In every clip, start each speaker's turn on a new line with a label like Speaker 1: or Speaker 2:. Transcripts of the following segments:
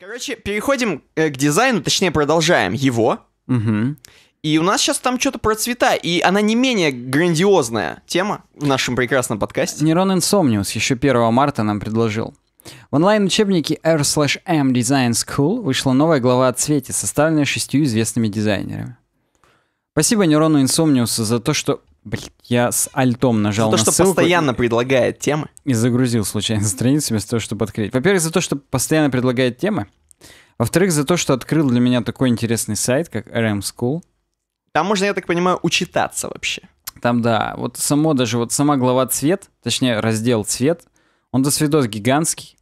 Speaker 1: Короче, переходим э, к дизайну, точнее продолжаем его. Угу. И у нас сейчас там что-то про цвета, и она не менее грандиозная тема в нашем
Speaker 2: прекрасном подкасте. Нейрон Инсомниус еще 1 марта нам предложил. В онлайн-учебнике R/M Design School вышла новая глава о цвете, составленная шестью известными дизайнерами. Спасибо Нейрону Инсомниусу за то, что Блять, я с альтом нажал за то, на что ссылку постоянно
Speaker 1: предлагает темы.
Speaker 2: И загрузил случайно страницу вместо того, чтобы открыть. Во-первых, за то, что постоянно предлагает темы. Во-вторых, за то, что открыл для меня такой интересный сайт, как RM School. Там можно, я так понимаю, учитаться вообще. Там, да, вот само даже, вот сама глава цвет, точнее раздел цвет, он до свидос гигантский,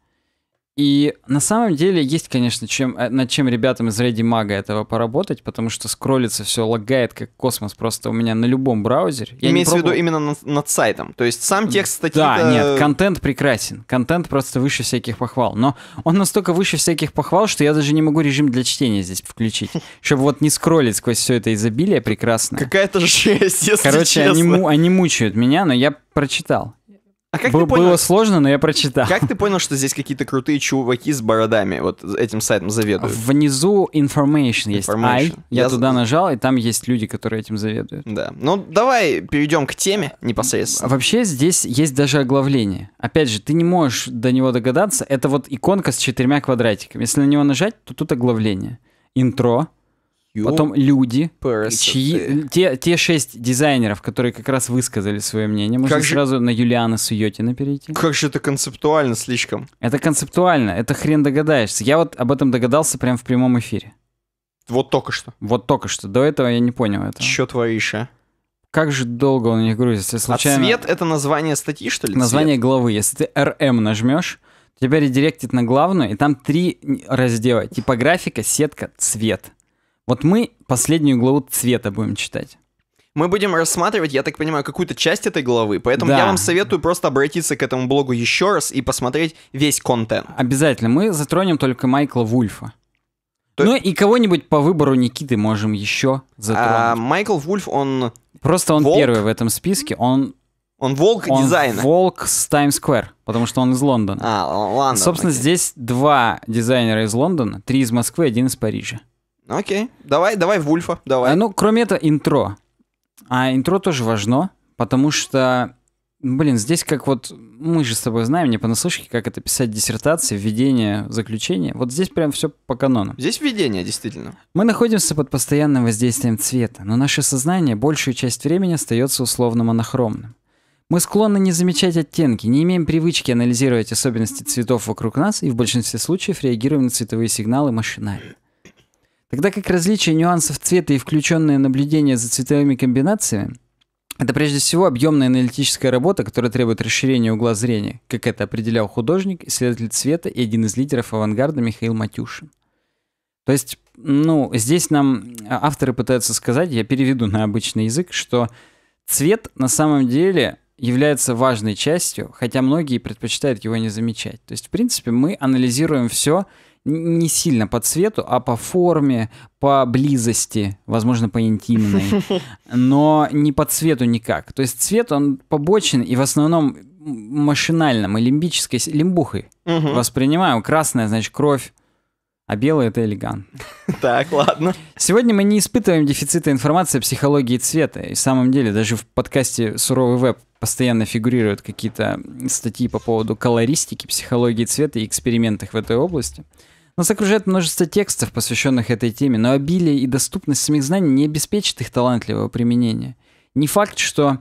Speaker 2: и на самом деле есть, конечно, чем, э, над чем ребятам из Ready Mag этого поработать, потому что скроллится все, лагает как космос просто у меня на любом браузере. Я имею в виду
Speaker 1: именно над, над сайтом, то есть сам текст статьи Да, нет,
Speaker 2: контент прекрасен, контент просто выше всяких похвал, но он настолько выше всяких похвал, что я даже не могу режим для чтения здесь включить, чтобы вот не скроллить сквозь все это изобилие прекрасно. Какая-то же честь. Короче, Они, они мучают меня, но я прочитал. А как Б- ты понял? Было
Speaker 1: сложно, но я прочитал. Как ты понял, что здесь какие-то крутые чуваки с бородами вот этим сайтом заведуют? Внизу information, information. есть. I. Я, я туда нажал, и там есть люди, которые этим заведуют. Да. Ну, давай перейдем к теме непосредственно. А
Speaker 2: вообще здесь есть даже оглавление. Опять же, ты не можешь до него догадаться. Это вот иконка с четырьмя квадратиками. Если на него нажать, то тут оглавление. Интро, Потом люди, чьи, те, те шесть дизайнеров, которые как раз высказали свое мнение. Можно как сразу же... на Юлиана Суетина перейти. Как же это концептуально слишком? Это концептуально, это хрен догадаешься. Я вот об этом догадался прямо в прямом эфире. Вот только что. Вот только что. До этого я не понял этого. Чё творишь, а? Как же долго он у них грузится? случайно... А цвет
Speaker 1: — это название статьи, что ли? Название
Speaker 2: цвет? главы. Если ты RM нажмешь, тебя редиректит на главную, и там три раздела. Типографика, сетка, цвет. Вот мы последнюю главу цвета будем читать.
Speaker 1: Мы будем рассматривать, я так понимаю, какую-то часть этой главы, поэтому да. я вам советую просто обратиться к этому блогу еще раз и посмотреть весь контент. Обязательно. Мы
Speaker 2: затронем только Майкла Вульфа. То... Ну и кого-нибудь по выбору Никиты можем еще а, затронуть. А, Майкл Вульф, он... Просто он волк? первый в этом списке, он... Он волк он дизайна. волк с Times Square, потому что он из Лондона. А, Лондон. Собственно, окей. здесь два дизайнера из Лондона, три из Москвы, один из Парижа.
Speaker 1: Окей, давай, давай Вульфа, давай.
Speaker 2: А, ну, кроме этого, интро. А интро тоже важно, потому что, блин, здесь как вот мы же с тобой знаем, не понаслышке, как это писать диссертации, введение, заключение. Вот здесь прям все по канону.
Speaker 1: Здесь введение,
Speaker 2: действительно. Мы находимся под постоянным воздействием цвета, но наше сознание большую часть времени остается условно монохромным. Мы склонны не замечать оттенки, не имеем привычки анализировать особенности цветов вокруг нас и в большинстве случаев реагируем на цветовые сигналы машинально. Тогда как различие нюансов цвета и включенное наблюдение за цветовыми комбинациями это прежде всего объемная аналитическая работа, которая требует расширения угла зрения, как это определял художник, исследователь цвета и один из лидеров авангарда Михаил Матюшин. То есть, ну, здесь нам э, авторы пытаются сказать, я переведу на обычный язык, что цвет на самом деле является важной частью, хотя многие предпочитают его не замечать. То есть, в принципе, мы анализируем все, не сильно по цвету, а по форме, по близости, возможно, по интимной, но не по цвету никак. То есть цвет, он побочен и в основном машинально, мы лимбической, лимбухой угу. воспринимаем. Красная, значит, кровь, а белый — это элегант.
Speaker 1: Так, ладно.
Speaker 2: Сегодня мы не испытываем дефицита информации о психологии цвета. И в самом деле, даже в подкасте «Суровый веб» постоянно фигурируют какие-то статьи по поводу колористики, психологии цвета и экспериментах в этой области. Нас ну, окружает множество текстов, посвященных этой теме, но обилие и доступность самих знаний не обеспечит их талантливого применения. Не факт, что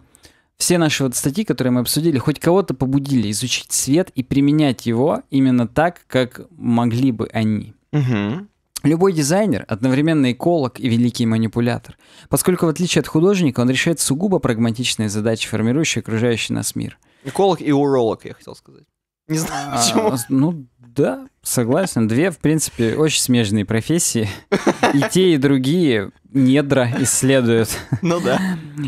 Speaker 2: все наши вот статьи, которые мы обсудили, хоть кого-то побудили изучить свет и применять его именно так, как могли бы они. Угу. Любой дизайнер одновременно эколог и великий манипулятор, поскольку в отличие от художника он решает сугубо прагматичные задачи, формирующие окружающий нас мир.
Speaker 1: Эколог и уролог, я хотел сказать. Не знаю, а, почему. А, ну, да,
Speaker 2: согласен. Две, в принципе, очень смежные профессии. И те, и другие недра исследуют. Ну да.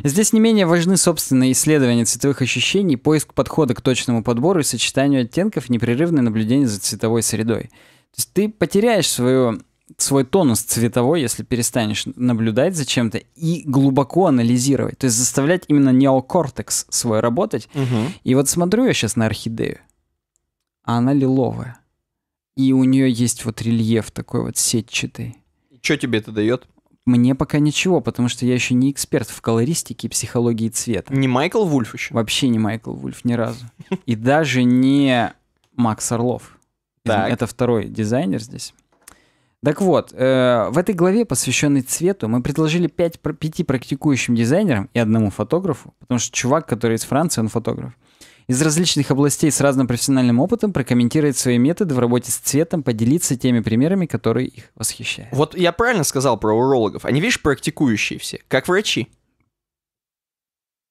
Speaker 2: Здесь не менее важны, собственные исследования цветовых ощущений, поиск подхода к точному подбору и сочетанию оттенков, непрерывное наблюдение за цветовой средой. То есть ты потеряешь свою свой тонус цветовой, если перестанешь наблюдать за чем-то и глубоко анализировать. То есть заставлять именно неокортекс свой работать. Угу. И вот смотрю я сейчас на орхидею, а она лиловая и у нее есть вот рельеф такой вот сетчатый.
Speaker 1: Что тебе это дает?
Speaker 2: Мне пока ничего, потому что я еще не эксперт в колористике и психологии цвета. Не Майкл Вульф еще? Вообще не Майкл Вульф ни разу. И даже не Макс Орлов. Так. Это второй дизайнер здесь. Так вот, э, в этой главе, посвященной цвету, мы предложили пять пяти практикующим дизайнерам и одному фотографу, потому что чувак, который из Франции, он фотограф, из различных областей с разным профессиональным опытом прокомментировать свои методы в работе с цветом, поделиться теми примерами, которые их восхищают.
Speaker 1: Вот я правильно сказал про урологов. Они, видишь, практикующие все, как врачи.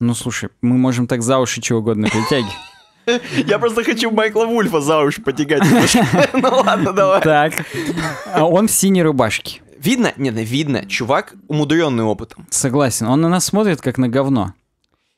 Speaker 2: Ну, слушай, мы можем так за уши чего угодно
Speaker 1: притягивать. Я просто хочу Майкла Вульфа за уши потягать. Ну ладно, давай. Так. А он в синей рубашке. Видно? Нет, видно. Чувак, умудренный
Speaker 2: опытом. Согласен. Он на нас смотрит, как на говно.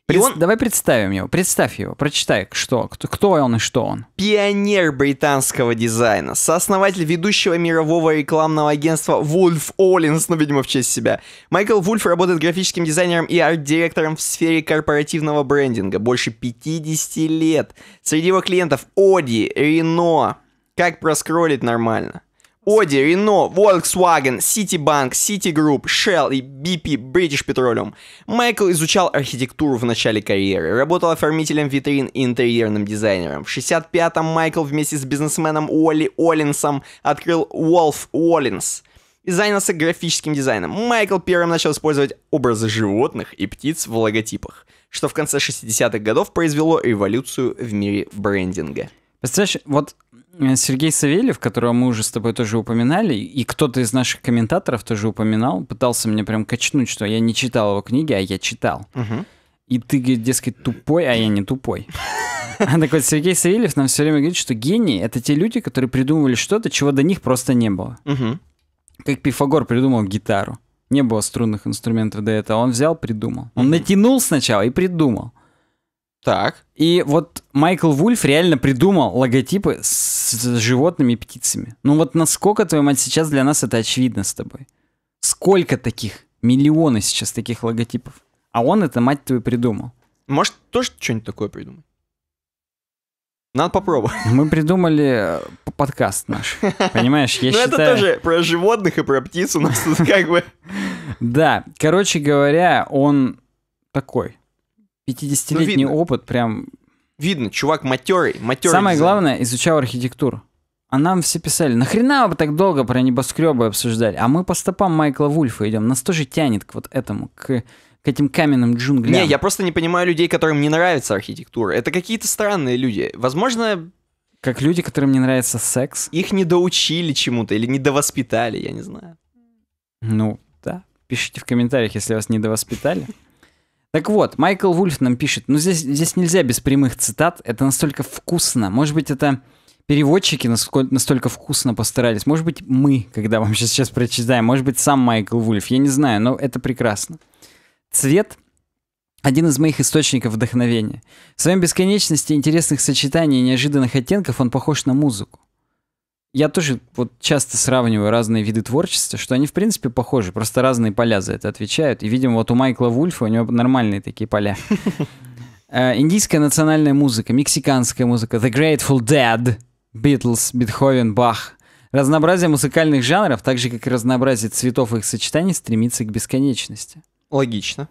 Speaker 2: Пред... Он... Давай представим его, представь его,
Speaker 1: прочитай, что, кто, кто он и что он. Пионер британского дизайна, сооснователь ведущего мирового рекламного агентства Wolf Ollins, ну, видимо, в честь себя. Майкл Вульф работает графическим дизайнером и арт-директором в сфере корпоративного брендинга больше 50 лет. Среди его клиентов Audi, Renault. Как проскролить нормально? Audi, Renault, Volkswagen, Citibank, Citigroup, Shell и BP British Petroleum. Майкл изучал архитектуру в начале карьеры, работал оформителем витрин и интерьерным дизайнером. В 65-м Майкл вместе с бизнесменом Уолли Оллинсом открыл Wolf Оллинс и занялся графическим дизайном. Майкл первым начал использовать образы животных и птиц в логотипах, что в конце 60-х годов произвело революцию в мире брендинга.
Speaker 2: Представляешь, вот Э, Сергей Савельев, которого мы уже с тобой тоже упоминали, и кто-то из наших комментаторов тоже упоминал, пытался мне прям качнуть, что я не читал его книги, а я читал. Угу. И ты, дескать, тупой, а я не тупой. А так вот, Сергей Савельев нам все время говорит, что гении — это те люди, которые придумывали что-то, чего до них просто не было. Как Пифагор придумал гитару. Не было струнных инструментов до этого. Он взял, придумал. Он натянул сначала и придумал. Так. И вот Майкл Вульф реально придумал логотипы с, с животными и птицами. Ну вот насколько, твоя мать, сейчас для нас это очевидно с тобой? Сколько таких? Миллионы сейчас таких логотипов. А он это, мать твою, придумал. Может, тоже что-нибудь такое придумать? Надо попробовать. Мы придумали э, подкаст наш. Понимаешь, я считаю... Ну, это тоже
Speaker 1: про животных и про птиц у нас тут как бы...
Speaker 2: Да, короче говоря, он такой. 50-летний ну, опыт прям...
Speaker 1: Видно, чувак матерый, матерый. Самое дизайн.
Speaker 2: главное, изучал архитектуру. А нам все писали, нахрена вы так долго про небоскребы обсуждали? А мы по стопам Майкла Вульфа идем. Нас тоже тянет к вот этому, к, к этим каменным джунглям. Не, я
Speaker 1: просто не понимаю людей, которым не нравится архитектура. Это какие-то странные люди. Возможно... Как люди, которым не нравится секс. Их не доучили чему-то или не довоспитали, я не знаю. Ну, да. Пишите в комментариях,
Speaker 2: если вас не довоспитали. Так вот, Майкл Вульф нам пишет, ну здесь, здесь нельзя без прямых цитат, это настолько вкусно. Может быть, это переводчики насколько, настолько вкусно постарались. Может быть, мы, когда вам сейчас, сейчас прочитаем, может быть, сам Майкл Вульф, я не знаю, но это прекрасно. Цвет — один из моих источников вдохновения. В своем бесконечности интересных сочетаний и неожиданных оттенков он похож на музыку я тоже вот часто сравниваю разные виды творчества, что они, в принципе, похожи, просто разные поля за это отвечают. И, видимо, вот у Майкла Вульфа у него нормальные такие поля. Э, индийская национальная музыка, мексиканская музыка, The Grateful Dead, Beatles, Бетховен, Бах. Разнообразие музыкальных жанров, так же как и разнообразие цветов их сочетаний, стремится к бесконечности. Логично.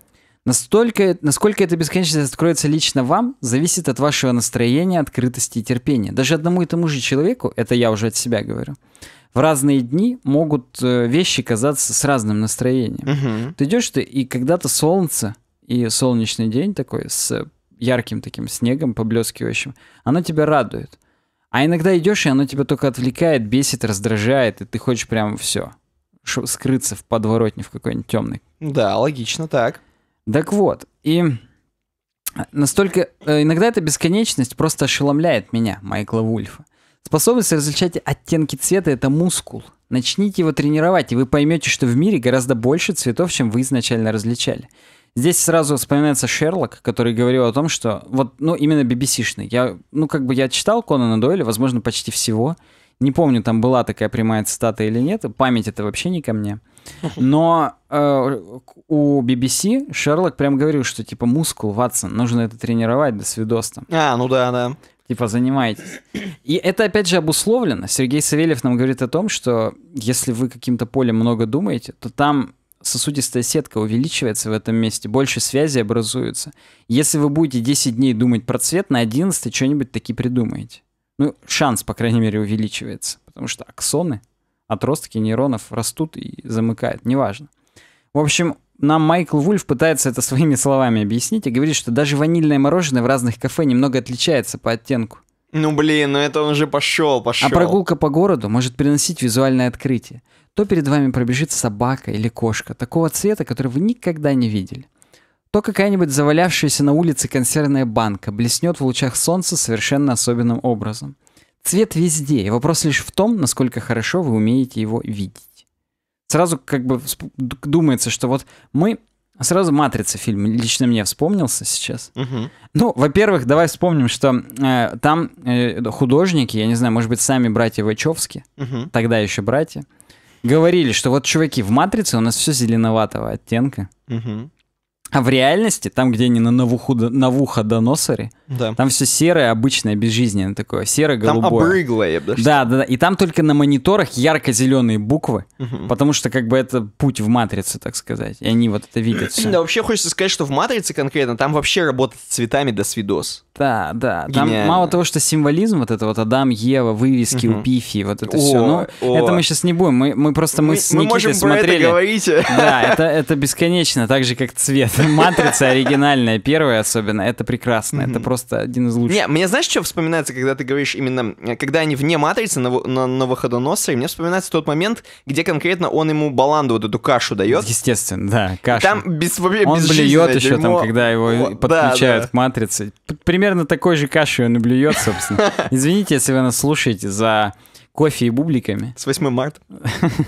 Speaker 2: Настолько, насколько эта бесконечность откроется лично вам, зависит от вашего настроения, открытости и терпения. Даже одному и тому же человеку, это я уже от себя говорю, в разные дни могут э, вещи казаться с разным настроением. Угу. Ты идешь ты, и когда-то солнце, и солнечный день такой с ярким таким снегом, поблескивающим, оно тебя радует. А иногда идешь, и оно тебя только отвлекает, бесит, раздражает, и ты хочешь прямо все скрыться в подворотне в какой-нибудь темный Да, логично так. Так вот, и настолько... Э, иногда эта бесконечность просто ошеломляет меня, Майкла Вульфа. Способность различать оттенки цвета — это мускул. Начните его тренировать, и вы поймете, что в мире гораздо больше цветов, чем вы изначально различали. Здесь сразу вспоминается Шерлок, который говорил о том, что вот, ну, именно BBC-шный. Я, ну, как бы я читал Конана Дойля, возможно, почти всего, не помню, там была такая прямая цитата или нет, память это вообще не ко мне. Но э, у BBC Шерлок прям говорил, что типа мускул, Ватсон, нужно это тренировать до свидоста. А, ну да, да. Типа занимайтесь. И это опять же обусловлено. Сергей Савельев нам говорит о том, что если вы каким-то полем много думаете, то там сосудистая сетка увеличивается в этом месте, больше связи образуется. Если вы будете 10 дней думать про цвет, на 11 что-нибудь таки придумаете ну, шанс, по крайней мере, увеличивается, потому что аксоны, отростки нейронов растут и замыкают, неважно. В общем, нам Майкл Вульф пытается это своими словами объяснить и говорит, что даже ванильное мороженое в разных кафе немного отличается по оттенку.
Speaker 1: Ну блин, ну это он же пошел, пошел. А прогулка
Speaker 2: по городу может приносить визуальное открытие. То перед вами пробежит собака или кошка такого цвета, который вы никогда не видели то какая-нибудь завалявшаяся на улице консервная банка блеснет в лучах солнца совершенно особенным образом. Цвет везде, и вопрос лишь в том, насколько хорошо вы умеете его видеть. Сразу как бы думается, что вот мы... Сразу «Матрица» фильм лично мне вспомнился сейчас. Угу. Ну, во-первых, давай вспомним, что э, там э, художники, я не знаю, может быть, сами братья Вачовски, угу. тогда еще братья, говорили, что вот, чуваки, в «Матрице» у нас все зеленоватого оттенка. Угу. А в реальности, там, где они на Навуходоносоре, да. там все серое, обычное, безжизненное такое, серое голубое Там обрыглое даже. Да, да, да. И там только на мониторах ярко-зеленые буквы, угу. потому что как бы это путь в матрице, так сказать. И они вот это
Speaker 1: видят все. Да, вообще хочется сказать, что в матрице конкретно там вообще работать с цветами до свидос. Да, да. Там Гениально.
Speaker 2: мало того, что символизм, вот это вот Адам, Ева, вывески угу. у Пифи, вот это о, все. Ну, о. это мы сейчас не будем. Мы, мы просто мы, мы с Никитой мы можем смотрели. Про это говорить. Да, это, это бесконечно, так же как цвет. Матрица оригинальная, первая особенно, это прекрасно. Угу. Это просто один из
Speaker 1: лучших. Не, мне знаешь, что вспоминается, когда ты говоришь именно, когда они вне матрицы на, на, на И мне вспоминается тот момент, где конкретно он ему баланду вот эту кашу дает. Естественно, да, кашу. Там без, без Он блюет еще дерьмо. там, когда его вот, подключают да, да. к матрице. Примерно примерно
Speaker 2: такой же кашей он и блюет, собственно. Извините, если вы нас слушаете за кофе и бубликами. С 8 марта.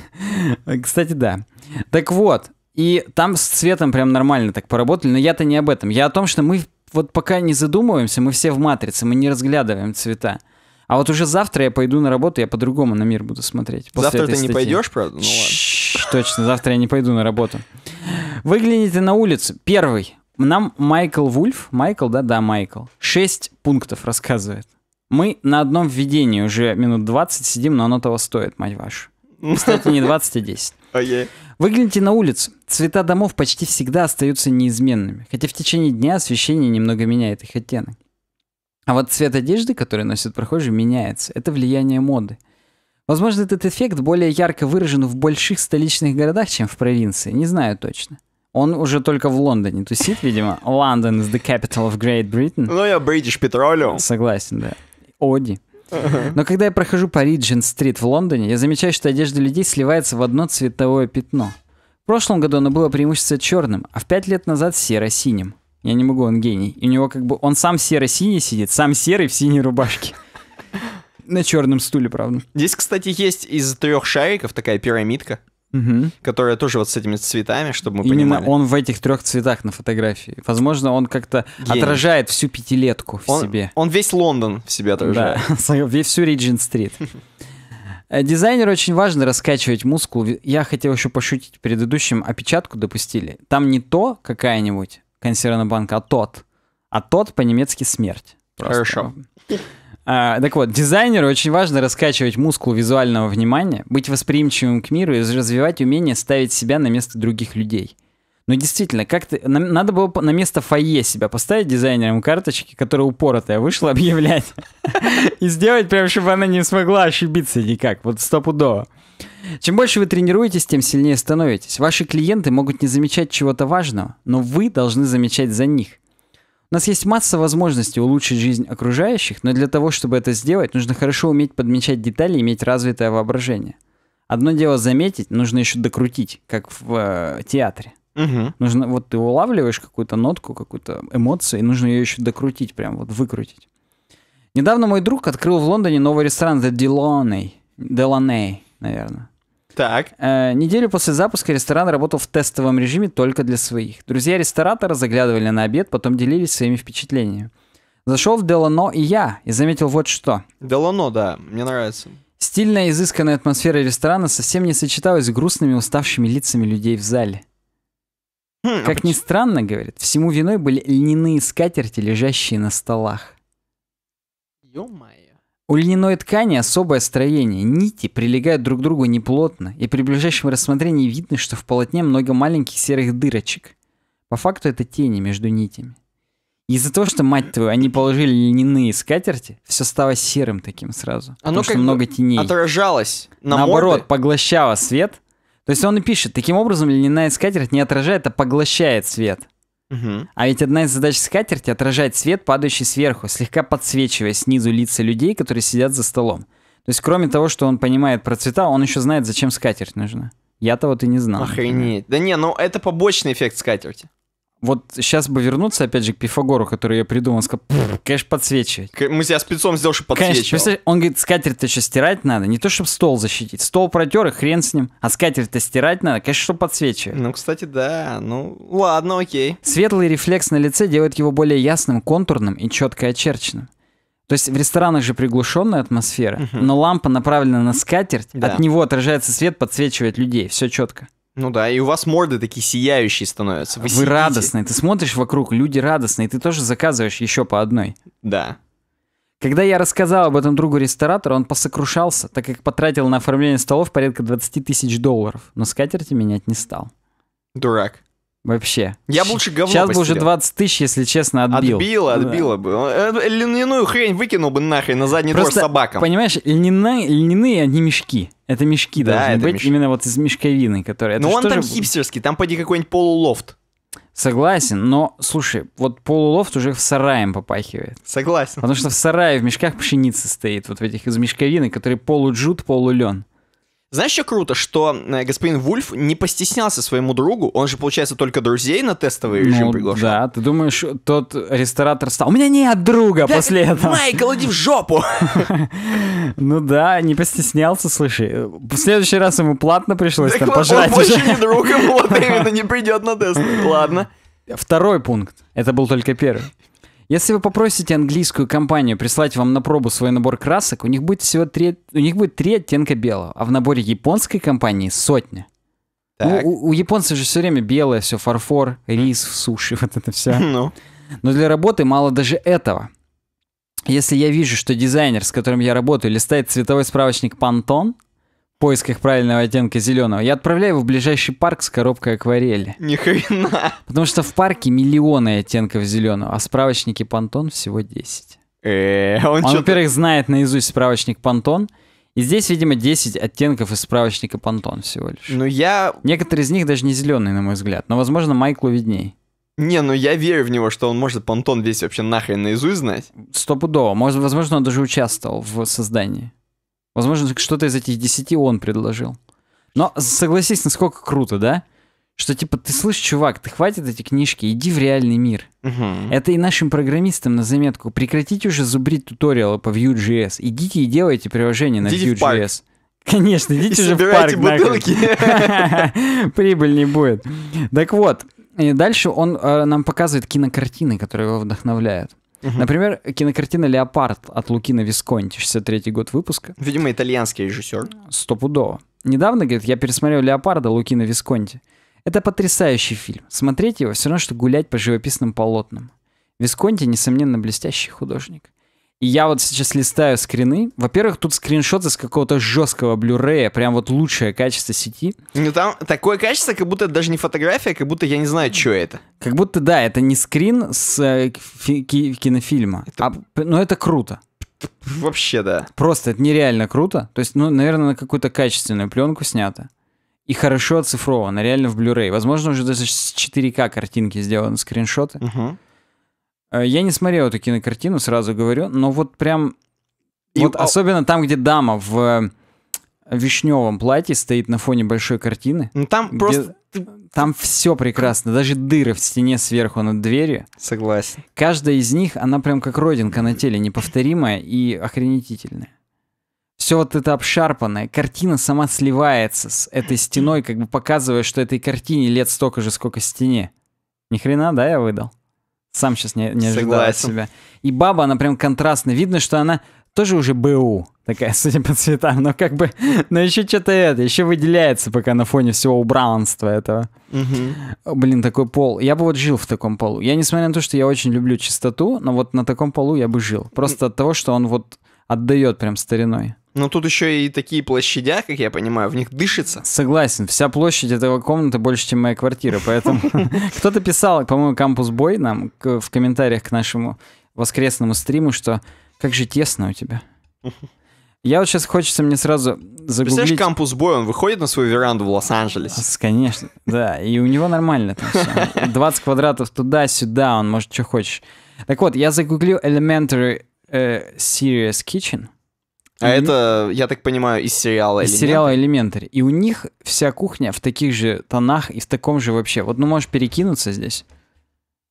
Speaker 2: Кстати, да. Так вот, и там с цветом прям нормально так поработали, но я-то не об этом. Я о том, что мы вот пока не задумываемся, мы все в матрице, мы не разглядываем цвета. А вот уже завтра я пойду на работу, я по-другому на мир буду смотреть. Завтра ты статьи. не пойдешь,
Speaker 1: правда? Ну ладно.
Speaker 2: Точно, завтра я не пойду на работу. Выгляните на улицу. Первый. Нам Майкл Вульф, Майкл, да, да, Майкл, 6 пунктов рассказывает. Мы на одном введении уже минут 20 сидим, но оно того стоит, мать вашу.
Speaker 1: Кстати, не 20,
Speaker 2: а 10. Okay. Выгляните на улицу. Цвета домов почти всегда остаются неизменными, хотя в течение дня освещение немного меняет их оттенок. А вот цвет одежды, который носят прохожие, меняется. Это влияние моды. Возможно, этот эффект более ярко выражен в больших столичных городах, чем в провинции. Не знаю точно. Он уже только в Лондоне тусит, видимо. London is the capital of Great Britain.
Speaker 1: Ну, я British Petroleum.
Speaker 2: Согласен, да. Оди. Но когда я прохожу по Риджин-стрит в Лондоне, я замечаю, что одежда людей сливается в одно цветовое пятно. В прошлом году оно было преимущественно черным, а в пять лет назад серо-синим. Я не могу, он гений. И у него как бы он сам серо-синий сидит, сам серый в синей рубашке. На черном стуле, правда.
Speaker 1: Здесь, кстати, есть из трех шариков такая пирамидка угу. которая тоже вот с этими цветами, чтобы мы Именно понимали. он
Speaker 2: в этих трех цветах на фотографии. Возможно, он как-то
Speaker 1: отражает всю пятилетку в он, себе.
Speaker 2: Он весь Лондон в себе отражает. Да, весь всю Риджин-стрит. Э, дизайнеру очень важно раскачивать мускул. Я хотел еще пошутить предыдущим, опечатку допустили. Там не то какая-нибудь консервная банка, а тот. А тот по-немецки смерть. Просто. Хорошо. А, так вот, дизайнеру очень важно раскачивать мускул визуального внимания, быть восприимчивым к миру и развивать умение ставить себя на место других людей. Ну, действительно, как ты... Надо было на место фойе себя поставить дизайнером карточки, которая упоротая вышла объявлять. И сделать прям, чтобы она не смогла ошибиться никак. Вот стопудово. Чем больше вы тренируетесь, тем сильнее становитесь. Ваши клиенты могут не замечать чего-то важного, но вы должны замечать за них. У нас есть масса возможностей улучшить жизнь окружающих, но для того, чтобы это сделать, нужно хорошо уметь подмечать детали и иметь развитое воображение. Одно дело заметить, нужно еще докрутить, как в э, театре. Угу. Нужно, вот ты улавливаешь какую-то нотку, какую-то эмоцию, и нужно ее еще докрутить, прям вот выкрутить. Недавно мой друг открыл в Лондоне новый ресторан The Delaney. Delaney, наверное. Так. Э, неделю после запуска ресторан работал в тестовом режиме только для своих. Друзья ресторатора заглядывали на обед, потом делились своими впечатлениями. Зашел в Делано и я, и заметил вот что. Делано, да, мне нравится. Стильная изысканная атмосфера ресторана совсем не сочеталась с грустными уставшими лицами людей в зале. Хм, а как а ни странно, говорит, всему виной были льняные скатерти, лежащие на столах. Ё-моё. У льняной ткани особое строение, нити прилегают друг к другу неплотно, и при ближайшем рассмотрении видно, что в полотне много маленьких серых дырочек. По факту это тени между нитями. Из-за того, что, мать твою, они положили льняные скатерти, все стало серым таким сразу. Оно потому как что много теней.
Speaker 1: отражалось на Наоборот, морды.
Speaker 2: поглощало свет. То есть он и пишет, таким образом льняная скатерть не отражает, а поглощает свет. Угу. А ведь одна из задач скатерти — отражать свет, падающий сверху, слегка подсвечивая снизу лица людей, которые сидят за столом. То есть кроме того, что он понимает про цвета, он еще знает, зачем скатерть нужна. Я-то вот и не знал. Охренеть.
Speaker 1: Да не, ну это побочный эффект скатерти.
Speaker 2: Вот сейчас бы вернуться, опять же, к Пифагору, который я придумал, сказал, конечно, подсвечивать.
Speaker 1: Мы себя спецом сделали, чтобы подсвечивать. Конечно,
Speaker 2: он говорит, скатерть-то еще стирать надо, не то, чтобы стол защитить. Стол протер, и хрен с ним. А скатерть-то стирать надо, конечно, чтобы подсвечивать. Ну, кстати, да, ну,
Speaker 1: ладно, окей.
Speaker 2: Светлый рефлекс на лице делает его более ясным, контурным и четко очерченным. То есть в ресторанах же приглушенная атмосфера, угу. но лампа направлена на скатерть, да. от
Speaker 1: него отражается свет, подсвечивает людей, все четко. Ну да, и у вас морды такие сияющие становятся.
Speaker 2: Вы, Вы радостные, ты смотришь вокруг, люди радостные, ты тоже заказываешь еще по одной. Да. Когда я рассказал об этом другу-ресторатору, он посокрушался, так как потратил на оформление столов порядка 20 тысяч долларов, но скатерти менять не стал. Дурак. Вообще. Я бы лучше говно Сейчас бы уже 20 тысяч, если честно, отбил. Отбило, отбило да. бы.
Speaker 1: Э, э, льняную хрень выкинул бы нахрен на задний Просто, двор собакам.
Speaker 2: понимаешь, льняные, льняные они мешки. Это мешки да, должны это быть, меш... именно вот из мешковины, которые... Ну он там будет? хипстерский,
Speaker 1: там поди какой-нибудь полулофт.
Speaker 2: Согласен, но, слушай, вот полулофт уже в сараем попахивает.
Speaker 1: Согласен. Потому
Speaker 2: что в сарае в мешках пшеница стоит, вот в этих из мешковины, которые полуджут, полулен.
Speaker 1: Знаешь, что круто, что э, господин Вульф не постеснялся своему другу, он же, получается, только друзей на тестовый ну режим ну, приглашал. да, ты думаешь, тот ресторатор стал, у меня нет друга да, после этого. Майкл, иди в
Speaker 2: жопу! Ну да, не постеснялся, слушай. В следующий раз ему платно пришлось там пожрать. Он больше не друг, ему вот именно не
Speaker 1: придет на тест.
Speaker 2: Ладно. Второй пункт. Это был только первый. Если вы попросите английскую компанию прислать вам на пробу свой набор красок, у них будет всего три, у них будет три оттенка белого, а в наборе японской компании сотня. Ну, так. Ну, у, у японцев же все время белое, все фарфор, рис суши, вот это все. Ну. Но для работы мало даже этого. Если я вижу, что дизайнер, с которым я работаю, листает цветовой справочник Pantone, поисках правильного оттенка зеленого. Я отправляю его в ближайший парк с коробкой акварели.
Speaker 1: Ни хрена.
Speaker 2: Потому что в парке миллионы оттенков зеленого, а справочники Пантон всего 10.
Speaker 1: Э, он, он во-первых,
Speaker 2: знает наизусть справочник Пантон. И здесь, видимо, 10 оттенков
Speaker 1: из справочника Пантон всего лишь. Ну я... Некоторые из них даже не зеленые, на мой взгляд. Но, возможно, Майклу видней. Не, ну я верю в него, что он может понтон весь вообще нахрен наизусть знать. Стопудово. Может, возможно, он даже участвовал в создании. Возможно, что-то из этих десяти он
Speaker 2: предложил. Но согласись, насколько круто, да? Что типа ты слышишь, чувак, ты хватит эти книжки, иди в реальный мир. Угу. Это и нашим программистам на заметку. Прекратите уже зубрить туториалы по Vue.js. Идите и делайте приложение на идите Vue.js. Конечно, идите же в парк. бутылки. Прибыль не будет. Так вот, дальше он э, нам показывает кинокартины, которые его вдохновляют. Угу. Например, кинокартина «Леопард» от Лукина Висконти, 63-й год выпуска. Видимо, итальянский режиссер. Стопудово. Недавно, говорит, я пересмотрел «Леопарда» Лукина Висконти. Это потрясающий фильм. Смотреть его все равно, что гулять по живописным полотнам. Висконти, несомненно, блестящий художник я вот сейчас листаю скрины. Во-первых, тут скриншоты с какого-то жесткого блюрея, прям вот лучшее качество сети. Ну там
Speaker 1: такое качество, как будто это даже не фотография, как будто я не знаю, что
Speaker 2: это. Как будто, да, это не скрин с э, фи- кинофильма. Это... А, но ну, это круто. Вообще, да. Просто это нереально круто. То есть, ну, наверное, на какую-то качественную пленку снято. И хорошо оцифровано, реально в Blu-ray. Возможно, уже даже с 4К картинки сделаны скриншоты. Угу. Э, я не смотрел эту кинокартину, сразу говорю, но вот прям... И... Вот а особенно там, где дама в э, вишневом платье стоит на фоне большой картины. Ну там где... просто... Там все прекрасно, даже дыры в стене сверху над дверью. Согласен. Каждая из них, она прям как родинка на теле, неповторимая и охренительная. Все вот это обшарпанное, картина сама сливается с этой стеной, как бы показывая, что этой картине лет столько же, сколько стене. Ни хрена, да, я выдал? Сам сейчас не, не ожидал от себя. И баба, она прям контрастно. Видно, что она тоже уже БУ, такая, судя по цветам, но как бы, но еще что-то это, еще выделяется пока на фоне всего убранства этого. Угу. Блин, такой пол. Я бы вот жил в таком полу. Я, несмотря на то, что я очень люблю чистоту, но вот на таком полу я бы жил. Просто от того, что он вот отдает прям стариной.
Speaker 1: Но тут еще и такие площадя, как я
Speaker 2: понимаю, в них дышится. Согласен, вся площадь этого комнаты больше, чем моя квартира, поэтому кто-то писал, по-моему, Кампус Бой нам в комментариях к нашему воскресному стриму, что как же тесно у тебя. Я вот сейчас хочется мне сразу загуглить... Представляешь,
Speaker 1: кампус бой, он выходит на свою веранду в Лос-Анджелесе? Конечно,
Speaker 2: да. И у него нормально там все. 20 квадратов туда-сюда, он может что хочешь. Так вот, я загуглил Elementary
Speaker 1: э, Serious Kitchen. А и... это, я так понимаю, из сериала Из сериала
Speaker 2: «Элементарь». И у них вся кухня в таких же тонах и в таком же вообще. Вот, ну, можешь перекинуться здесь,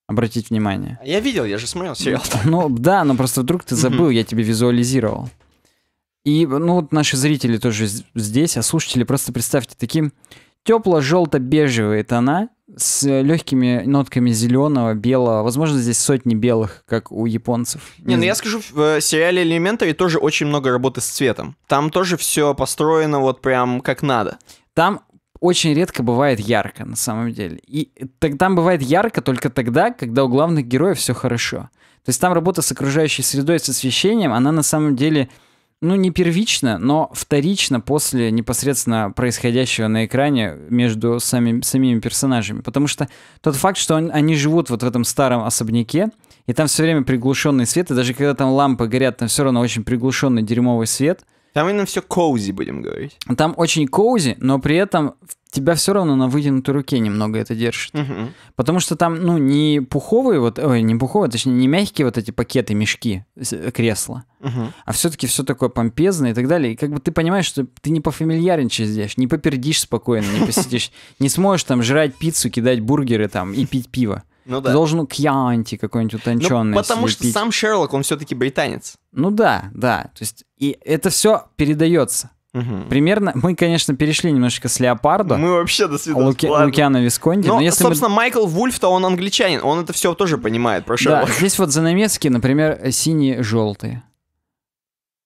Speaker 2: обратить внимание.
Speaker 1: А я видел, я же смотрел сериал.
Speaker 2: Ну, да, но просто вдруг ты забыл, я тебе визуализировал. И, ну, вот наши зрители тоже здесь, а слушатели, просто представьте, таким тепло-желто-бежевые тона, с легкими нотками зеленого, белого. Возможно, здесь сотни белых, как у японцев. Не, ну я скажу,
Speaker 1: в э, сериале Элементари тоже очень много работы с цветом. Там тоже все построено вот прям как надо. Там очень редко бывает ярко, на самом деле. И там бывает
Speaker 2: ярко только тогда, когда у главных героев все хорошо. То есть там работа с окружающей средой, с освещением, она на самом деле ну, не первично, но вторично после непосредственно происходящего на экране между сами, самими персонажами. Потому что тот факт, что он, они живут вот в этом старом особняке, и там все время приглушенный свет, и даже когда там лампы горят, там все равно очень приглушенный дерьмовый свет — там именно все коузи, будем говорить. Там очень коузи, но при этом тебя все равно на вытянутой руке немного это держит. Угу. Потому что там, ну, не пуховые, вот, ой, не пуховые, точнее, не мягкие вот эти пакеты, мешки, э, кресла, угу. а все-таки все такое помпезное и так далее. И как бы ты понимаешь, что ты не пофамильярничаешь здесь, не попердишь спокойно, не посидишь, не сможешь там жрать пиццу, кидать бургеры там и пить пиво. Ну да. Ты должен кьянти какой-нибудь ну, утонченный. Ну, потому слепить. что
Speaker 1: сам Шерлок, он все-таки британец.
Speaker 2: Ну да, да. То есть, и это все передается. Угу. Примерно, мы, конечно, перешли немножечко с Леопарда. Мы
Speaker 1: вообще до свидания.
Speaker 2: Луки... Лукиана Висконди. Но, но если собственно,
Speaker 1: мы... Майкл Вульф-то он англичанин, он это все тоже понимает про Шерлока. Да,
Speaker 2: здесь вот за занавески, например, синие-желтые.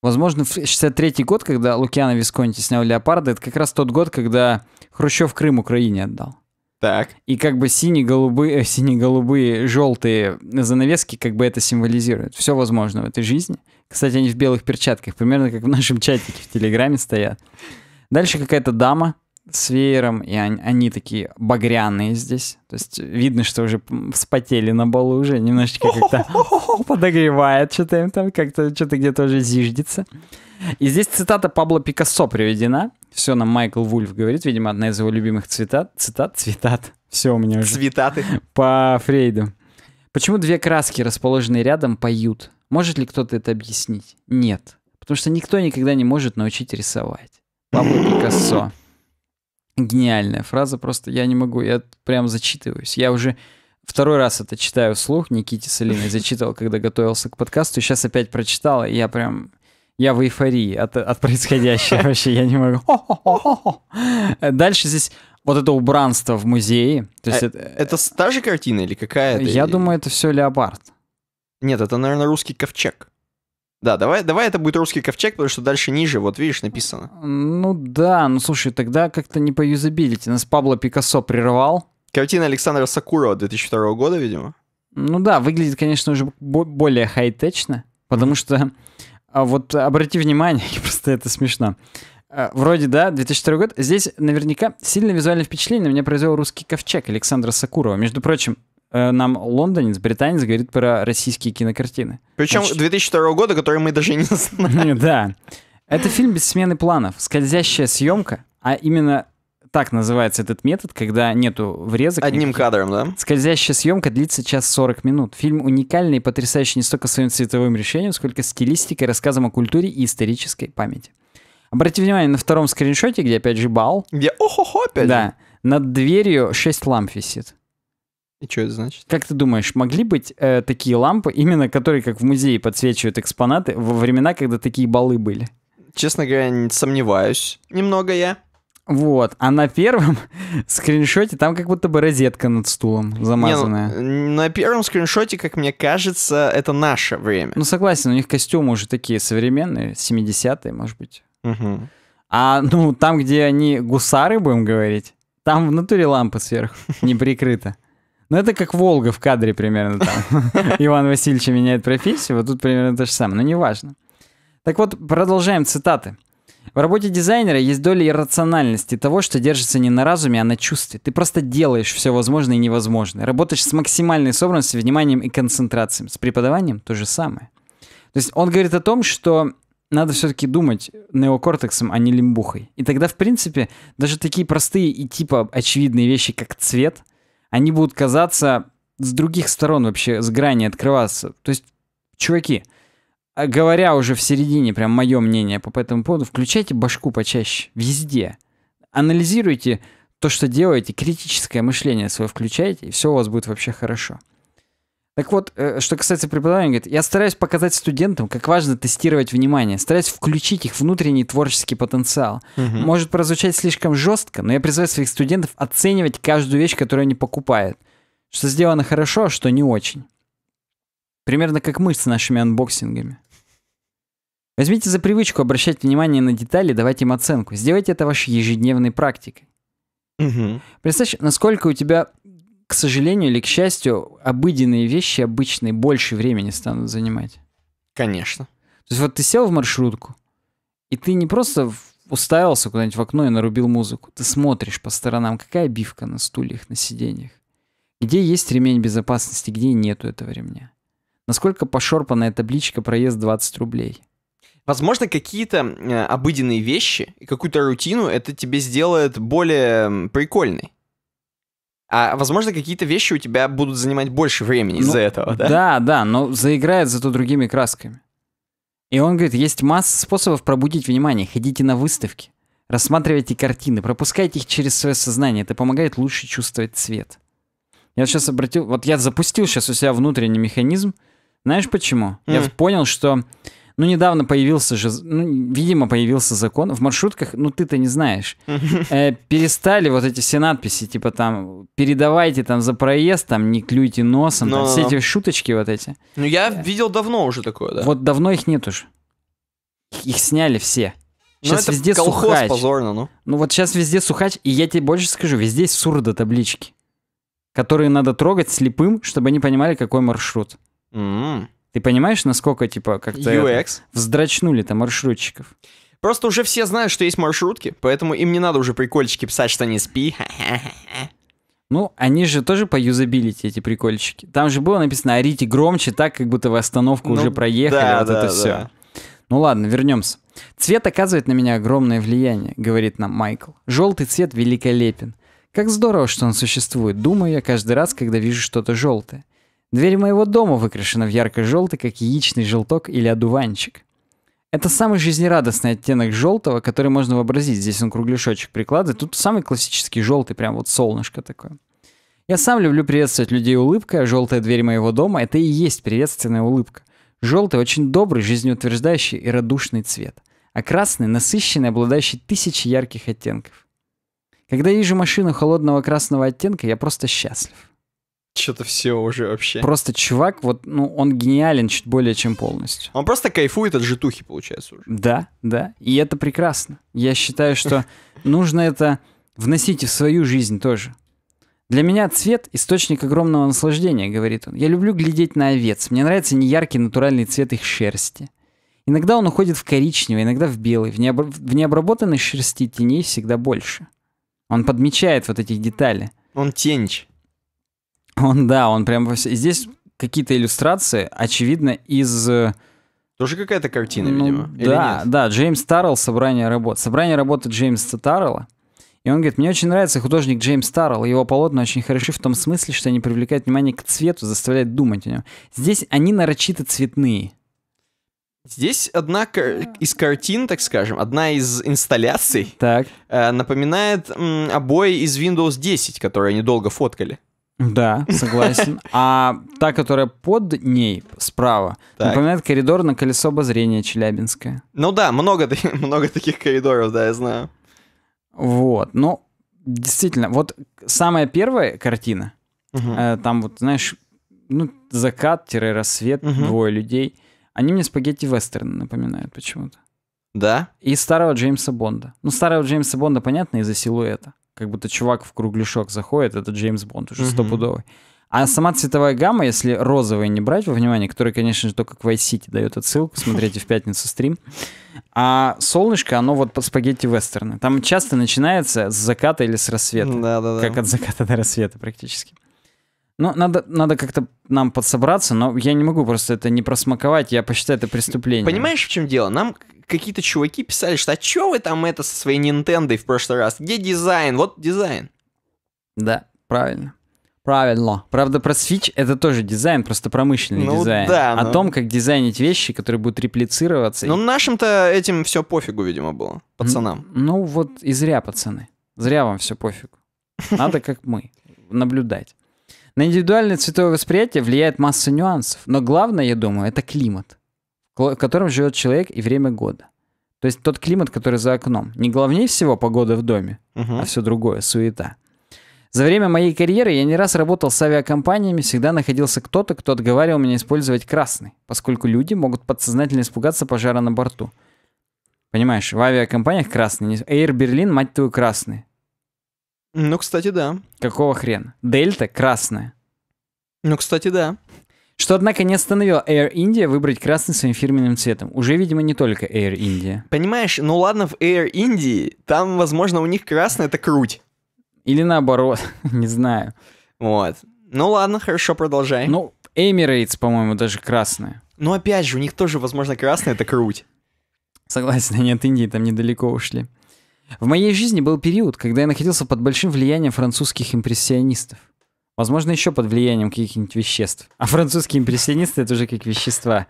Speaker 2: Возможно, в 63-й год, когда Лукиана Висконти снял Леопарда, это как раз тот год, когда Хрущев Крым Украине отдал. Так. И как бы синие, голубые э, синие, голубые желтые занавески как бы это символизируют Все возможно в этой жизни. Кстати, они в белых перчатках, примерно как в нашем чатике в Телеграме стоят. Дальше какая-то дама с веером, и они, они такие багряные здесь. То есть видно, что уже вспотели на балу уже, немножечко как-то подогревает, что-то им там как-то что-то где-то уже зиждется. И здесь цитата Пабло Пикассо приведена. Все нам Майкл Вульф говорит, видимо, одна из его любимых цитат. Цитат, цитат. Все у меня уже. Цитаты. По Фрейду. Почему две краски, расположенные рядом, поют? Может ли кто-то это объяснить? Нет. Потому что никто никогда не может научить рисовать. Пабло Пикассо гениальная фраза, просто я не могу, я прям зачитываюсь. Я уже второй раз это читаю вслух, Никите с зачитывал, когда готовился к подкасту, сейчас опять прочитал, и я прям... Я в эйфории от, от происходящего вообще, я не могу. Дальше здесь вот это убранство в музее. То есть а, это, э, это та же
Speaker 1: картина или какая-то? Я или... думаю, это все леопард. Нет, это, наверное, русский ковчег. Да, давай, давай это будет русский ковчег, потому что дальше ниже, вот видишь, написано.
Speaker 2: Ну да, ну слушай, тогда как-то не по юзабилити. Нас Пабло Пикассо прервал. Картина Александра Сакурова 2002 года, видимо. Ну да, выглядит, конечно, уже более хай-течно, потому что а, вот обрати внимание, просто это смешно. А, вроде да, 2002 год. Здесь наверняка сильно визуальное впечатление на меня произвел русский ковчег Александра Сакурова. Между прочим, Э, нам лондонец, британец говорит про российские кинокартины. Причем Значит...
Speaker 1: 2002 года, который мы даже не
Speaker 2: знаем. Да. Это фильм без смены планов, скользящая съемка, а именно так называется этот метод, когда нету врезок. Одним никаких. кадром, да? Скользящая съемка длится час 40 минут. Фильм уникальный и потрясающий не столько своим цветовым решением, сколько стилистикой, рассказом о культуре и исторической памяти. Обратите внимание на втором скриншоте, где опять же бал. Где о-хо-хо опять Да. Над дверью 6 ламп висит. И что это значит? Как ты думаешь, могли быть э, такие лампы, именно которые, как в музее, подсвечивают экспонаты во времена, когда такие балы были? Честно говоря, не сомневаюсь. Немного я. Вот, а на первом скриншоте там как будто бы розетка над стулом замазанная.
Speaker 1: Не, ну, на первом скриншоте, как мне кажется, это наше время. Ну
Speaker 2: согласен, у них костюмы уже такие современные, 70-е, может быть. Угу. А ну там, где они гусары, будем говорить, там в натуре лампа сверху, не прикрыта. Ну, это как Волга в кадре примерно там. Иван Васильевич меняет профессию, вот тут примерно то же самое, но неважно. Так вот, продолжаем цитаты. В работе дизайнера есть доля иррациональности того, что держится не на разуме, а на чувстве. Ты просто делаешь все возможное и невозможное. Работаешь с максимальной собранностью, вниманием и концентрацией. С преподаванием то же самое. То есть он говорит о том, что надо все-таки думать неокортексом, а не лимбухой. И тогда, в принципе, даже такие простые и типа очевидные вещи, как цвет, они будут казаться с других сторон вообще, с грани открываться. То есть, чуваки, а говоря уже в середине, прям мое мнение по этому поводу, включайте башку почаще, везде. Анализируйте то, что делаете, критическое мышление свое включайте, и все у вас будет вообще хорошо. Так вот, э, что касается преподавания, говорит, я стараюсь показать студентам, как важно тестировать внимание, стараюсь включить их внутренний творческий потенциал. Угу. Может прозвучать слишком жестко, но я призываю своих студентов оценивать каждую вещь, которую они покупают. Что сделано хорошо, а что не очень. Примерно как мы с нашими анбоксингами. Возьмите за привычку обращать внимание на детали, давать им оценку. Сделайте это вашей ежедневной практикой. Угу. Представь, насколько у тебя к сожалению или к счастью, обыденные вещи обычные больше времени станут занимать. Конечно. То есть вот ты сел в маршрутку, и ты не просто уставился куда-нибудь в окно и нарубил музыку. Ты смотришь по сторонам, какая бивка на стульях, на сиденьях. Где есть ремень безопасности, где нету этого ремня. Насколько пошорпанная табличка проезд 20
Speaker 1: рублей. Возможно, какие-то обыденные вещи какую-то рутину это тебе сделает более прикольной а, возможно, какие-то вещи у тебя будут занимать больше времени ну, из-за этого, да? Да, да, но заиграет зато другими красками.
Speaker 2: И он говорит, есть масса способов пробудить внимание. Ходите на выставки, рассматривайте картины, пропускайте их через свое сознание. Это помогает лучше чувствовать цвет. Я сейчас обратил... Вот я запустил сейчас у себя внутренний механизм. Знаешь почему? Mm. Я понял, что ну, недавно появился же, ну, видимо, появился закон в маршрутках, ну, ты-то не знаешь. Э, перестали вот эти все надписи, типа там, передавайте там за проезд, там, не клюйте носом, Но... там, все эти шуточки вот эти.
Speaker 1: Ну, я видел давно уже такое, да.
Speaker 2: Вот давно их нет уж, Их сняли все. Сейчас ну, везде колхоз сухач. позорно, ну. Ну, вот сейчас везде сухач, и я тебе больше скажу, везде сурдо таблички, которые надо трогать слепым, чтобы они понимали, какой маршрут. Mm-hmm. Ты понимаешь, насколько, типа, как-то UX. вздрачнули-то маршрутчиков?
Speaker 1: Просто уже все знают, что есть маршрутки, поэтому им не надо уже прикольчики писать, что не спи.
Speaker 2: Ну, они же тоже по юзабилити, эти прикольчики. Там же было написано «Орите громче», так, как будто вы остановку ну, уже проехали, да, вот да, это да. все. Ну ладно, вернемся. «Цвет оказывает на меня огромное влияние», — говорит нам Майкл. «Желтый цвет великолепен. Как здорово, что он существует, думаю я каждый раз, когда вижу что-то желтое. Дверь моего дома выкрашена в ярко-желтый, как яичный желток или одуванчик. Это самый жизнерадостный оттенок желтого, который можно вообразить. Здесь он кругляшочек прикладывает. Тут самый классический желтый, прям вот солнышко такое. Я сам люблю приветствовать людей улыбкой, а желтая дверь моего дома — это и есть приветственная улыбка. Желтый — очень добрый, жизнеутверждающий и радушный цвет. А красный — насыщенный, обладающий тысячи ярких оттенков. Когда я вижу машину холодного красного оттенка, я просто счастлив.
Speaker 1: Что-то все уже вообще. Просто
Speaker 2: чувак, вот, ну, он гениален чуть более чем полностью.
Speaker 1: Он просто кайфует от житухи, получается, уже.
Speaker 2: Да, да. И это прекрасно. Я считаю, что нужно это вносить и в свою жизнь тоже. Для меня цвет – источник огромного наслаждения, говорит он. Я люблю глядеть на овец. Мне нравится неяркий натуральный цвет их шерсти. Иногда он уходит в коричневый, иногда в белый. В, необ... в необработанной шерсти теней всегда больше. Он подмечает вот эти детали. Он тенч. Он, да, он прям... Здесь какие-то иллюстрации, очевидно, из... Э,
Speaker 1: Тоже какая-то картина, ну, видимо. Да,
Speaker 2: да, Джеймс Таррелл «Собрание работ». Собрание работы Джеймса Таррелла. И он говорит, мне очень нравится художник Джеймс Таррелл. Его полотна очень хороши в том смысле, что они привлекают внимание к цвету, заставляют думать о нем. Здесь
Speaker 1: они нарочито цветные. Здесь одна из картин, так скажем, одна из инсталляций так. Э, напоминает обои из Windows 10, которые они долго фоткали.
Speaker 2: Да, согласен.
Speaker 1: А та, которая под ней, справа, так. напоминает
Speaker 2: коридор на колесо обозрения Челябинское.
Speaker 1: Ну да, много, много таких коридоров, да, я знаю.
Speaker 2: Вот, ну, действительно, вот самая первая картина, угу. э, там вот, знаешь, ну, закат-рассвет, угу. двое людей, они мне спагетти-вестерн напоминают почему-то. Да? И старого Джеймса Бонда. Ну, старого Джеймса Бонда, понятно, из-за силуэта как будто чувак в кругляшок заходит, это Джеймс Бонд уже стопудовый. Mm-hmm. А сама цветовая гамма, если розовые не брать во внимание, которые, конечно же, только к Vice City дает отсылку, смотрите в пятницу стрим, а солнышко, оно вот под спагетти вестерна. Там часто начинается с заката или с рассвета. Да, да, да. Как от заката до рассвета практически. Ну, надо, надо как-то нам подсобраться, но я не могу просто это не просмаковать, я посчитаю это преступлением.
Speaker 1: Понимаешь, в чем дело? Нам какие-то чуваки писали, что «А чё вы там это со своей Nintendo в прошлый раз? Где дизайн? Вот дизайн». Да, правильно. Правильно. Правда, про
Speaker 2: Switch это тоже дизайн, просто промышленный ну, дизайн. Да, но... О ну. том, как дизайнить вещи, которые будут реплицироваться. Ну, и...
Speaker 1: нашим-то этим все пофигу, видимо, было. Пацанам. Ну, ну вот и зря, пацаны.
Speaker 2: Зря вам все пофигу. Надо как мы. Наблюдать. На индивидуальное цветовое восприятие влияет масса нюансов, но главное, я думаю, это климат, в котором живет человек и время года. То есть тот климат, который за окном. Не главнее всего погода в доме, угу. а все другое, суета. За время моей карьеры я не раз работал с авиакомпаниями, всегда находился кто-то, кто отговаривал меня использовать красный, поскольку люди могут подсознательно испугаться пожара на борту. Понимаешь, в авиакомпаниях красный. Air Berlin, мать твою, красный. Ну, кстати, да. Какого хрена? Дельта красная. Ну, кстати, да. Что, однако, не остановило Air India выбрать красный своим фирменным цветом.
Speaker 1: Уже, видимо, не только Air India. Понимаешь, ну ладно, в Air India, там, возможно, у них красный — это круть. Или наоборот, не знаю. Вот. Ну ладно, хорошо, продолжай. Ну,
Speaker 2: Emirates, по-моему, даже красная.
Speaker 1: Ну опять же, у них тоже, возможно, красная
Speaker 2: — это круть. Согласен, они от Индии там недалеко ушли. В моей жизни был период, когда я находился под большим влиянием французских импрессионистов. Возможно, еще под влиянием каких-нибудь веществ. А французские импрессионисты — это уже как вещества.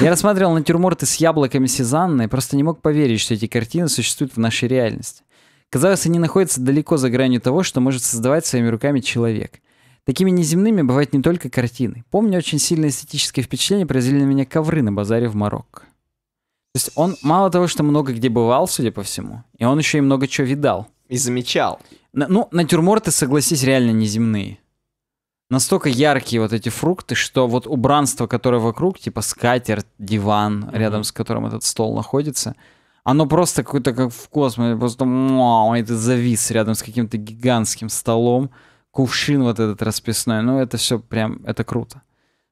Speaker 2: Я рассматривал натюрморты с яблоками Сезанна и просто не мог поверить, что эти картины существуют в нашей реальности. Казалось, они находятся далеко за гранью того, что может создавать своими руками человек. Такими неземными бывают не только картины. Помню, очень сильное эстетическое впечатление произвели на меня ковры на базаре в Марокко. То есть он мало того, что много где бывал, судя по всему, и он еще и много чего видал. И замечал. На, ну, натюрморты, согласись, реально неземные. Настолько яркие вот эти фрукты, что вот убранство, которое вокруг, типа скатер, диван, mm-hmm. рядом с которым этот стол находится, оно просто какое-то как в космосе, просто мау, это завис рядом с каким-то гигантским столом, кувшин вот этот расписной, ну это все прям, это круто.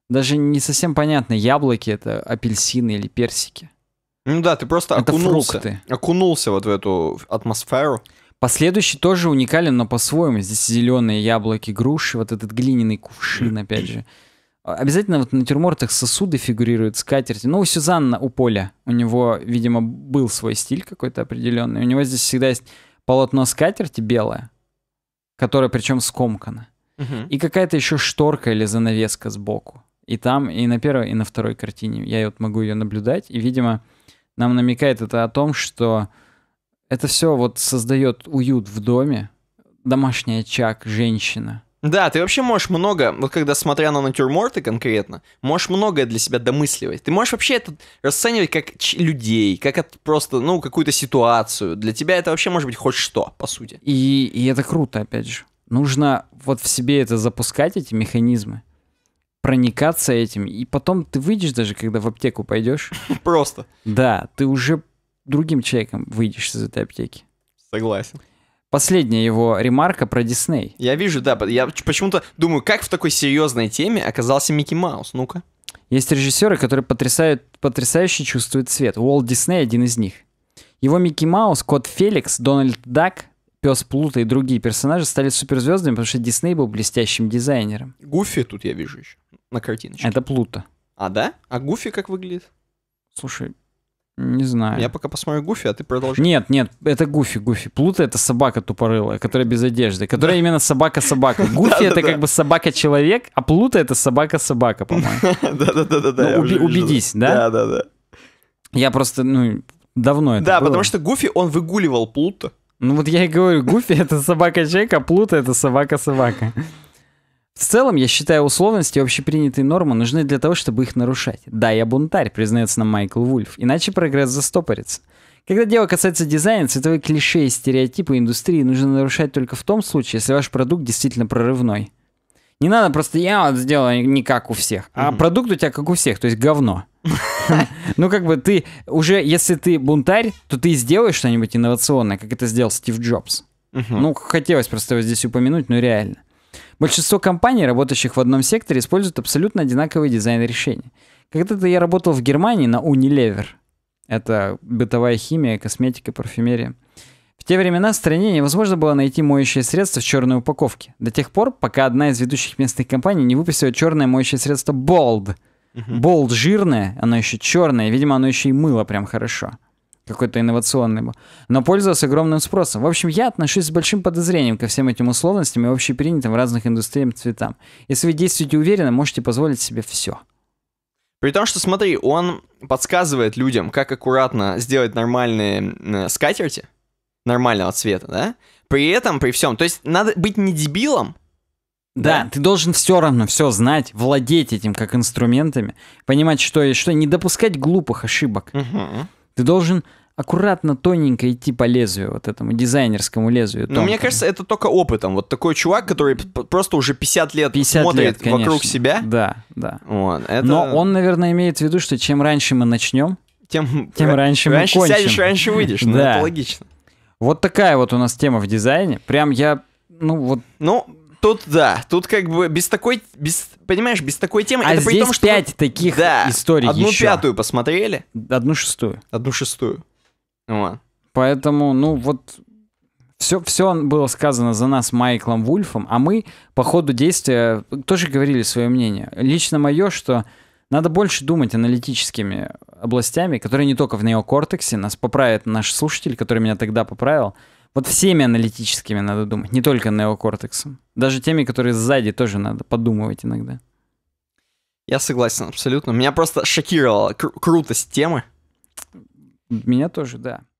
Speaker 2: Даже не совсем понятно, яблоки это апельсины или персики.
Speaker 1: Ну да, ты просто Это окунулся, фрукты. окунулся вот в эту атмосферу.
Speaker 2: Последующий тоже уникален, но по-своему. Здесь зеленые яблоки, груши, вот этот глиняный кувшин, опять же. А, обязательно вот на тюрмортах сосуды фигурируют, скатерти. Ну, у Сюзанна, у Поля, у него, видимо, был свой стиль какой-то определенный. У него здесь всегда есть полотно скатерти белое, которое причем скомкано. Угу. И какая-то еще шторка или занавеска сбоку. И там, и на первой, и на второй картине. Я вот могу ее наблюдать. И, видимо, нам намекает это о том, что это все вот создает уют в доме, домашний очаг, женщина.
Speaker 1: Да, ты вообще можешь много, вот когда смотря на натюрморты конкретно, можешь многое для себя домысливать. Ты можешь вообще это расценивать как людей, как это просто, ну, какую-то ситуацию. Для тебя это вообще может быть хоть что, по сути.
Speaker 2: И, и это круто, опять же. Нужно вот в себе это запускать, эти механизмы проникаться этим, и потом ты выйдешь даже, когда в аптеку пойдешь. Просто. Да, ты уже другим человеком выйдешь из этой аптеки. Согласен. Последняя его ремарка про Дисней.
Speaker 1: Я вижу, да, я почему-то думаю, как в такой серьезной теме оказался Микки Маус, ну-ка.
Speaker 2: Есть режиссеры, которые потрясают, потрясающе чувствуют цвет. Уолт Дисней один из них. Его Микки Маус, Кот Феликс, Дональд Дак, Пес Плута и другие персонажи стали суперзвездами, потому что Дисней был блестящим дизайнером. Гуфи
Speaker 1: тут я вижу еще
Speaker 2: на картиночке. Это Плута.
Speaker 1: А, да? А Гуфи как выглядит? Слушай,
Speaker 2: не знаю. Я
Speaker 1: пока посмотрю Гуфи, а ты продолжи.
Speaker 2: Нет, нет, это Гуфи, Гуфи. Плута это собака тупорылая, которая без одежды, которая да. именно собака-собака. Гуфи это как бы собака-человек, а Плута это собака-собака, по-моему.
Speaker 1: Да-да-да. да, ну, да. Убедись, да? Да-да-да.
Speaker 2: Я просто, ну, давно это Да, потому что Гуфи, он выгуливал Плута. Ну вот я и говорю, Гуфи это собака-человек, а Плута это собака-собака. В целом, я считаю, условности и общепринятые нормы нужны для того, чтобы их нарушать. Да, я бунтарь, признается нам Майкл Вульф, иначе прогресс застопорится. Когда дело касается дизайна, цветовые клише и стереотипы индустрии нужно нарушать только в том случае, если ваш продукт действительно прорывной. Не надо просто я вот сделаю не как у всех, а mm-hmm. продукт у тебя как у всех, то есть говно. Ну, как бы ты уже, если ты бунтарь, то ты сделаешь что-нибудь инновационное, как это сделал Стив Джобс. Ну, хотелось просто его здесь упомянуть, но реально. Большинство компаний, работающих в одном секторе, используют абсолютно одинаковый дизайн решений. Когда-то я работал в Германии на Unilever. Это бытовая химия, косметика, парфюмерия. В те времена в стране невозможно было найти моющее средство в черной упаковке. До тех пор, пока одна из ведущих местных компаний не выпустила черное моющее средство Bold. Bold жирное, оно еще черное, видимо, оно еще и мыло прям хорошо какой-то инновационный был, но пользовался огромным спросом. В общем, я отношусь с большим подозрением ко всем этим условностям и общепринятым в разных индустриях цветам. Если вы действуете уверенно, можете позволить себе все.
Speaker 1: При том, что, смотри, он подсказывает людям, как аккуратно сделать нормальные э, скатерти, нормального цвета, да? При этом, при всем, то есть надо быть не дебилом, да, да, ты должен все равно все
Speaker 2: знать, владеть этим как инструментами, понимать, что и что, не допускать глупых ошибок. Угу. Ты должен аккуратно, тоненько идти по лезвию, вот этому дизайнерскому лезвию. Ну, тонкому. Но мне
Speaker 1: кажется, это только опытом. Вот такой чувак, который просто уже 50 лет 50 смотрит лет, конечно. вокруг себя. Да, да. Вот, это... Но он,
Speaker 2: наверное, имеет в виду, что чем раньше мы начнем,
Speaker 1: тем, тем раньше, раньше мы кончим. сядешь, раньше выйдешь. Ну, да. это логично.
Speaker 2: Вот такая вот у нас тема в
Speaker 1: дизайне. Прям я, ну вот... Ну, Тут да, тут как бы без такой, без, понимаешь, без такой темы. А это здесь при том, что
Speaker 2: пять мы... таких да, историй Одну еще. пятую
Speaker 1: посмотрели.
Speaker 2: Одну шестую. Одну шестую. Вот. Поэтому, ну вот, все, все было сказано за нас Майклом Вульфом, а мы по ходу действия тоже говорили свое мнение. Лично мое, что надо больше думать аналитическими областями, которые не только в неокортексе, нас поправит наш слушатель, который меня тогда поправил, вот всеми аналитическими надо думать, не только неокортексом. Даже теми, которые сзади, тоже надо подумывать иногда.
Speaker 1: Я согласен абсолютно. Меня просто шокировала кру- крутость темы.
Speaker 2: Меня тоже, да.